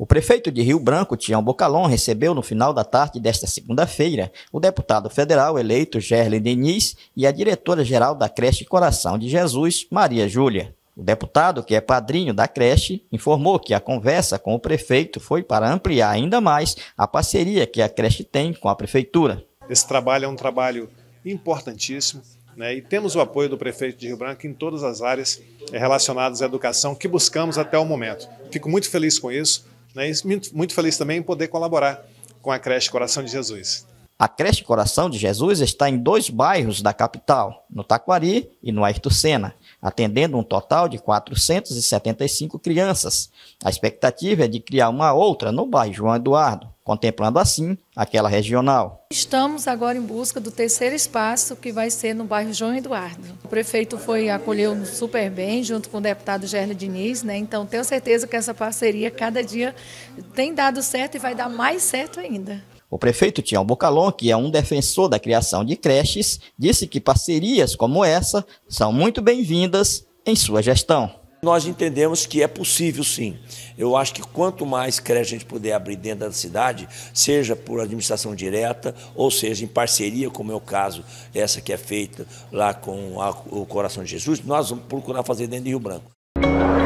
O prefeito de Rio Branco, Tião Bocalon, recebeu no final da tarde desta segunda-feira o deputado federal eleito Gerlen Diniz e a diretora-geral da creche Coração de Jesus, Maria Júlia. O deputado, que é padrinho da creche, informou que a conversa com o prefeito foi para ampliar ainda mais a parceria que a creche tem com a prefeitura. Esse trabalho é um trabalho importantíssimo. Né, e temos o apoio do prefeito de Rio Branco em todas as áreas é, relacionadas à educação que buscamos até o momento. Fico muito feliz com isso. Né? E muito feliz também em poder colaborar com a creche Coração de Jesus. A creche Coração de Jesus está em dois bairros da capital, no Taquari e no Ayrton Senna, atendendo um total de 475 crianças. A expectativa é de criar uma outra no bairro João Eduardo contemplando assim aquela regional. Estamos agora em busca do terceiro espaço que vai ser no bairro João Eduardo. O prefeito foi acolheu super bem junto com o deputado Gerle Diniz, né? Então tenho certeza que essa parceria cada dia tem dado certo e vai dar mais certo ainda. O prefeito Tião Bocalon, que é um defensor da criação de creches, disse que parcerias como essa são muito bem-vindas em sua gestão. Nós entendemos que é possível sim. Eu acho que quanto mais creche a gente puder abrir dentro da cidade, seja por administração direta, ou seja, em parceria, como é o caso essa que é feita lá com a, o Coração de Jesus, nós vamos procurar fazer dentro de Rio Branco.